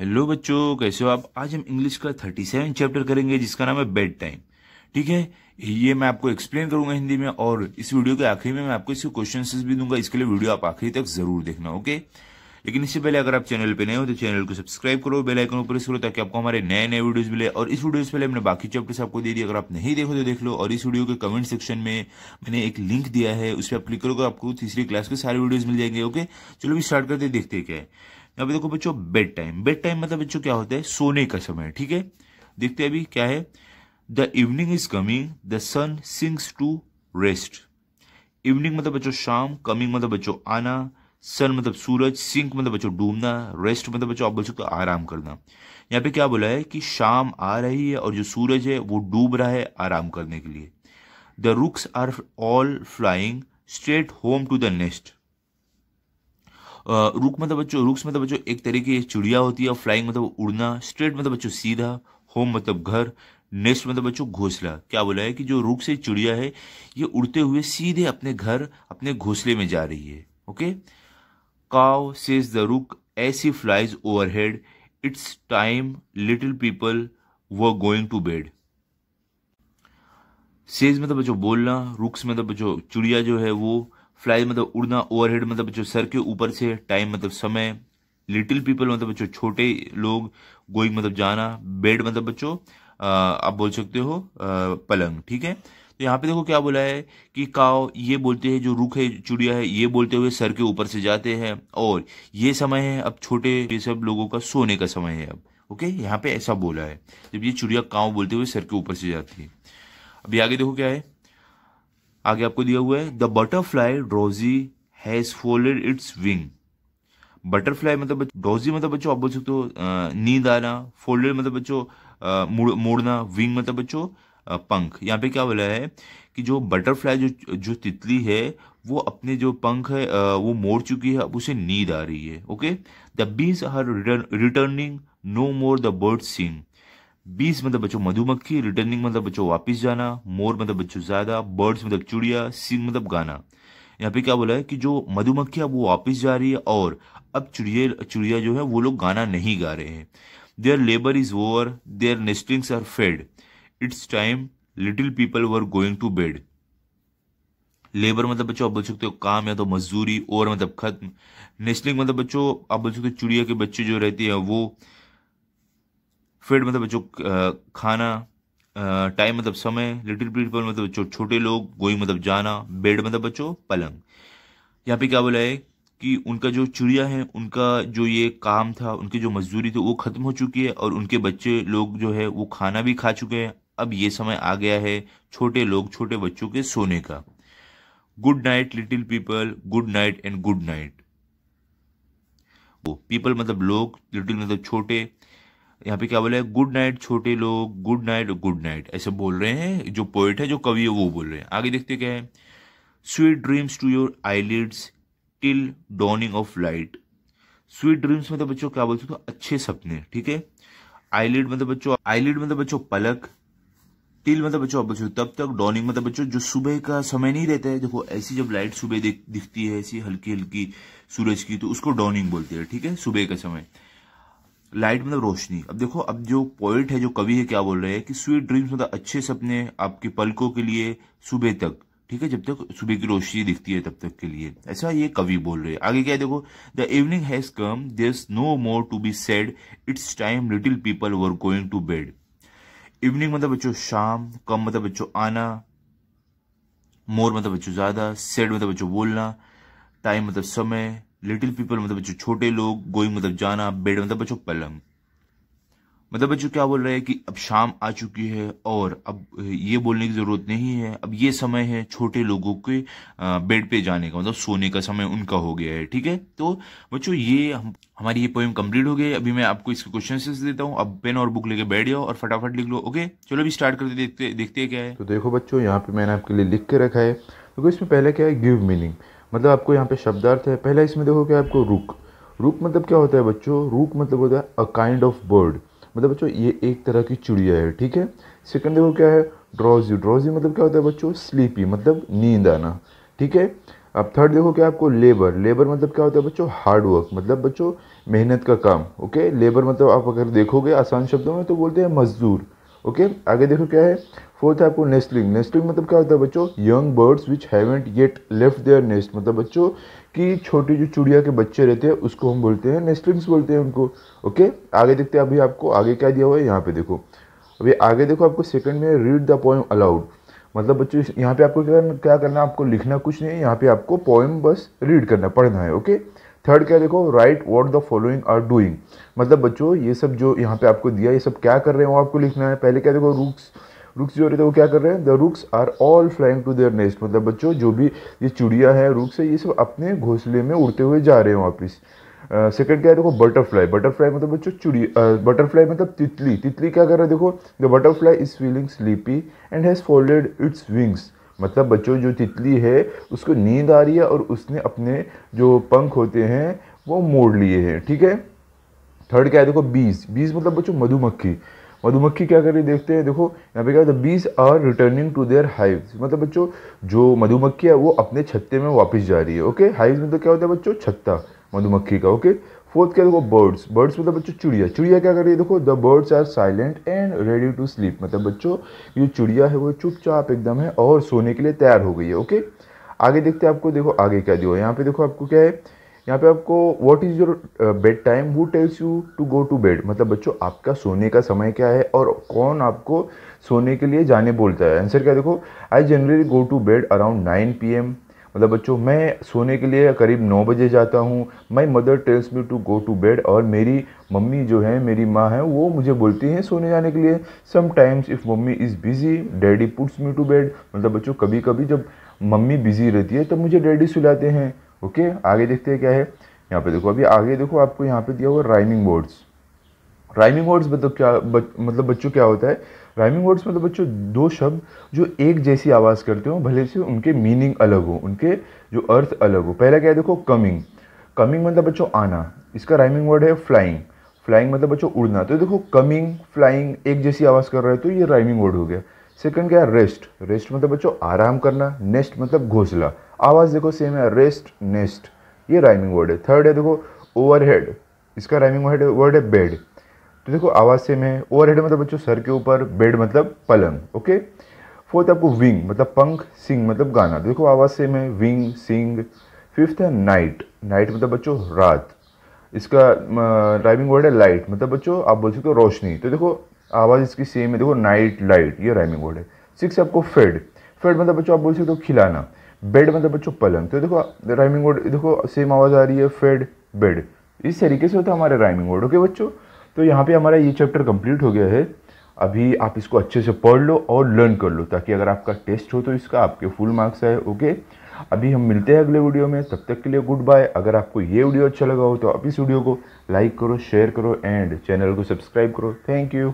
hello बच्चों कैसे हो आप आज हम इंग्लिश का थर्टी सेवन चैप्टर करेंगे जिसका नाम है बेड टाइम ठीक है ये मैं आपको एक्सप्लेन करूंगा हिंदी में और इस वीडियो के आखिरी में मैं आपको इसके क्वेश्चन भी दूंगा इसके लिए वीडियो आप आखिरी तक जरूर देखना ओके लेकिन इससे पहले अगर आप चैनल पे नए हो तो चैनल को सब्सक्राइब करो बेल आइकन प्रेस करो ताकि आपको हमारे नए नए वीडियोस मिले और इस वीडियो से पहले हमने बाकी चैप्टर्स आपको दे दिए अगर आप नहीं देखो तो देख लो और इस वीडियो के कमेंट सेक्शन में मैंने एक लिंक दिया है उस पर आप क्लिक करोगे आपको तीसरी क्लास के सारे वीडियोज मिल जाएंगे ओके चलो भी स्टार्ट करते देखते क्या है अभी देखो बच्चों बेड टाइम बेड टाइम मतलब बच्चों क्या होता है सोने का समय ठीक है देखते हैं अभी क्या है the evening is coming the sun sings to rest evening मतलब बच्चों शाम कमिंग मतलब बच्चों आना सन मतलब सूरज सिंक मतलब बच्चों डूबना रेस्ट मतलब बच्चों आप बोल सकते हो आराम करना यहाँ पे क्या बोला है कि शाम आ रही है और जो सूरज है वो डूब रहा है आराम करने के लिए the rooks are all flying straight home to the nest rook मतलब तो बच्चों रुक्स मतलब तो बच्चों एक तरीके की चिड़िया होती है फ्लाइंग मतलब तो उड़ना स्ट्रेट मतलब बच्चों सीधा होम मतलब घर नेस्ट मतलब बच्चों घोसला क्या बोला है कि जो रुक से चिड़िया है ये उड़ते हुए सीधे अपने घर अपने घोसले में जा रही है ओके काव says the rook as he flies overhead it's time little people were going to bed says मतलब बच्चों बोलना रुक्स मतलब बच्चों चिड़िया जो है वो फ्लाई मतलब उड़ना ओवरहेड मतलब जो सर के ऊपर से टाइम मतलब समय लिटिल पीपल मतलब बच्चों छोटे लोग गोइंग मतलब जाना बेड मतलब बच्चों आप बोल सकते हो पलंग ठीक है तो यहाँ पे देखो क्या बोला है कि काव ये बोलते हैं जो रुख है चुड़िया है ये बोलते हुए सर के ऊपर से जाते हैं और ये समय है अब छोटे ये सब लोगों का सोने का समय है अब ओके यहाँ पे ऐसा बोला है जब ये चुड़िया काव बोलते हुए सर के ऊपर से जाती है अभी आगे देखो क्या है आगे आपको दिया हुआ है the butterfly drowsy has folded its wing butterfly मतलब रोजी मतलब बच्चों आप बोल सकते हो नींद आना फोल्डेड मतलब बच्चों मोड़ना विंग मतलब बच्चों पंख यहाँ पे क्या बोला है कि जो बटरफ्लाई जो जो तितली है वो अपने जो पंख है वो मोड़ चुकी है अब उसे नींद आ रही है okay the bees are returning no more the bird sing bees मतलब बच्चों मधुमक्खी रिटर्निंग मतलब तो बच्चों वापस जाना मोर मतलब बच्चों ज्यादा बर्ड्स मतलब चिड़िया सिंग मतलब गाना यहाँ पे क्या बोला है कि जो मधुमक्खी वो वापस जा रही है और अब चिड़िया चिड़िया जो है वो लोग गाना नहीं गा रहे हैं their labour is over their nestlings are fed it's time little people were going to bed labour मतलब बच्चों आप बोल सकते हो काम या तो मजदूरी और मतलब खत्म नेस्लिंग मतलब बच्चों आप बोल सकते हो चिड़िया के बच्चे जो रहते हैं वो फेड मतलब बच्चों खाना टाइम मतलब समय लिटिल पीपल मतलब बच्चों छोटे लोग गोई मतलब जाना बेड मतलब बच्चों पलंग यहाँ पे क्या बोला है कि उनका जो चिड़िया है उनका जो ये काम था उनकी जो मजदूरी थी वो ख़त्म हो चुकी है और उनके बच्चे लोग जो है वो खाना भी खा चुके हैं अब ये समय आ गया है छोटे लोग छोटे बच्चों के सोने का good night little people good night and good night वो पीपल मतलब लोग लिटिल मतलब छोटे यहाँ पे क्या बोला है गुड नाइट छोटे लोग गुड नाइट गुड नाइट ऐसे बोल रहे हैं जो पोइट है जो कवि है वो बोल रहे हैं आगे देखते क्या है sweet dreams to your eyelids till dawning of light sweet dreams मतलब बच्चों क्या बोलते हो तो अच्छे सपने ठीक है आईलिड मतलब बच्चों आईलिड मतलब बच्चों पलक टिल मतलब बच्चों बच्चों तब तक डॉनिंग मतलब बच्चों जो सुबह का समय नहीं रहता है देखो ऐसी जब लाइट सुबह दिखती है ऐसी हल्की हल्की सूरज की तो उसको डॉनिंग बोलते हैं ठीक है सुबह का समय लाइट मतलब रोशनी अब देखो अब जो पोइट है जो कवि है क्या बोल रहे हैं कि स्वीट ड्रीम्स मतलब अच्छे सपने आपके पलकों के लिए सुबह तक ठीक है जब तक सुबह की रोशनी दिखती है तब तक के लिए ऐसा ये कवि बोल रहे हैं आगे क्या है देखो the evening has come there is no more to be said it's time little people were going to bed evening मतलब बच्चों शाम कम मतलब बच्चों आना मोर मतलब बच्चों ज्यादा सेड मतलब बच्चों बोलना टाइम मतलब समय लिटिल पीपल मतलब बच्चों छोटे लोग गोई मतलब जाना बेड मतलब बच्चों पलंग मतलब बच्चों क्या बोल रहे हैं कि अब शाम आ चुकी है और अब ये बोलने की ज़रूरत नहीं है अब ये समय है छोटे लोगों के बेड पे जाने का मतलब सोने का समय उनका हो गया है ठीक है तो बच्चों ये हम हमारी ये पोएम कंप्लीट हो गई अभी मैं आपको इसके क्वेश्चन देता हूँ अब पेन और बुक लेके बैठ जाओ और फटाफट लिख लो ओके चलो अभी स्टार्ट करते देखते देखते क्या है तो देखो बच्चों यहाँ पे मैंने आपके लिए लिख के रखा है क्योंकि तो इसमें पहले क्या है गिव मीनिंग मतलब आपको यहाँ पे शब्दार्थ है पहला इसमें देखो कि आपको रुक रुक मतलब क्या होता है बच्चों रुक मतलब होता है अ काइंड ऑफ बर्ड मतलब बच्चों ये एक तरह की चिड़िया है ठीक है सेकंड देखो क्या है ड्रॉजी ड्रॉजी मतलब क्या होता है बच्चों स्लीपी मतलब नींद आना ठीक है अब थर्ड देखो क्या आपको लेबर लेबर मतलब क्या होता है बच्चों हार्ड वर्क मतलब बच्चों मेहनत का काम ओके लेबर मतलब आप अगर देखोगे आसान शब्दों में तो बोलते हैं मजदूर ओके आगे देखो क्या है फोर्थ है आपको नेस्टलिंग नेस्टलिंग मतलब क्या होता है बच्चों young birds which haven't yet left their nest मतलब बच्चों की छोटी जो चुड़िया के बच्चे रहते हैं उसको हम बोलते हैं नेस्टलिंग्स बोलते हैं उनको ओके आगे देखते हैं अभी आपको आगे क्या दिया हुआ है यहाँ पे देखो अभी आगे देखो आपको सेकंड में रीड द पोएम अलाउड मतलब बच्चों यहाँ पे आपको क्या करना, क्या करना आपको लिखना कुछ नहीं है यहाँ पे आपको पोएम बस रीड करना पढ़ना है ओके थर्ड क्या देखो right what the following are doing मतलब बच्चों ये सब जो यहाँ पे आपको दिया ये सब क्या कर रहे हैं वो आपको लिखना है पहले क्या देखो रुक्स रुक्स जो रहे थे वो क्या कर रहे हैं the rooks are all flying to their nest मतलब बच्चों जो भी ये चिड़िया है रुक्स है ये सब अपने घोंसले में उड़ते हुए जा रहे हैं वापस सेकेंड uh, क्या है देखो बटरफ्लाई बटरफ्लाई मतलब बच्चों चुड़ी बटरफ्लाई मतलब तितली तितली क्या कर रहा है देखो the butterfly is feeling sleepy and has folded its wings मतलब बच्चों जो तितली है उसको नींद आ रही है और उसने अपने जो पंख होते हैं वो मोड़ लिए हैं ठीक है थर्ड क्या है देखो बीस बीस मतलब बच्चों मधुमक्खी मधुमक्खी क्या कर रही है देखते हैं देखो यहाँ पे क्या होता है bees are returning to their hive मतलब बच्चों जो मधुमक्खी है वो अपने छत्ते में वापस जा रही है ओके हाइव मतलब क्या होता है बच्चों छत्ता मधुमक्खी का ओके फोर्थ क्या देखो बर्ड्स बर्ड्स मतलब बच्चों चिड़िया चिड़िया क्या कर रही है देखो the birds are silent and ready to sleep मतलब बच्चों ये चिड़िया है वो चुपचाप एकदम है और सोने के लिए तैयार हो गई है ओके आगे देखते हैं आपको देखो आगे क्या दिया यहाँ पे देखो आपको क्या है यहाँ पे आपको what is your bed time वो tells you to go to bed मतलब बच्चों आपका सोने का समय क्या है और कौन आपको सोने के लिए जाने बोलता है आंसर क्या देखो I generally go to bed around nine P M मतलब बच्चों मैं सोने के लिए करीब नौ बजे जाता हूँ my mother tells me to go to bed और मेरी मम्मी जो है मेरी माँ है वो मुझे बोलती हैं सोने जाने के लिए sometimes if mummy is busy daddy puts me to bed मतलब बच्चों कभी कभी जब मम्मी बिज़ी रहती है तब तो मुझे डैडी सुलाते हैं ओके आगे देखते हैं क्या है यहाँ पे देखो अभी आगे देखो आपको यहाँ पे दिया हुआ राइमिंग बोर्ड्स राइमिंग वर्ड्स मतलब क्या बच, मतलब बच्चों क्या होता है राइमिंग वर्ड्स मतलब बच्चों दो शब्द जो एक जैसी आवाज़ करते हो भले से उनके मीनिंग अलग हो उनके जो अर्थ अलग हो पहला क्या है देखो कमिंग कमिंग मतलब बच्चों आना इसका राइमिंग वर्ड है फ्लाइंग फ्लाइंग मतलब बच्चों उड़ना तो देखो कमिंग फ्लाइंग एक जैसी आवाज़ कर रहे हो तो ये राइमिंग वर्ड हो गया सेकंड क्या है रेस्ट रेस्ट मतलब बच्चों आराम करना नेस्ट मतलब घोसला आवाज़ देखो सेम है रेस्ट नेस्ट ये राइमिंग वर्ड है थर्ड है देखो ओवर इसका राइमिंग वर्ड है वर्ड है बेड तो देखो आवाज है में हेड मतलब बच्चों सर के ऊपर बेड मतलब पलंग ओके फोर्थ आपको विंग मतलब पंख सिंग मतलब गाना तो देखो आवाज सेम में विंग सिंग फिफ्थ है नाइट नाइट मतलब बच्चों रात इसका राइमिंग वर्ड है लाइट मतलब बच्चों आप बोल सकते हो रोशनी तो देखो आवाज़ इसकी सेम है देखो नाइट लाइट ये राइमिंग वर्ड है सिक्स आपको फेड फेड मतलब बच्चों आप बोल सकते हो खिलाना बेड मतलब बच्चों पलंग तो देखो राइमिंग वर्ड देखो सेम आवाज़ आ रही है फेड बेड इस तरीके से होता है हमारे राइमिंग वर्ड ओके बच्चों तो यहाँ पे हमारा ये चैप्टर कंप्लीट हो गया है अभी आप इसको अच्छे से पढ़ लो और लर्न कर लो ताकि अगर आपका टेस्ट हो तो इसका आपके फुल मार्क्स आए ओके अभी हम मिलते हैं अगले वीडियो में तब तक के लिए गुड बाय अगर आपको ये वीडियो अच्छा लगा हो तो आप इस वीडियो को लाइक करो शेयर करो एंड चैनल को सब्सक्राइब करो थैंक यू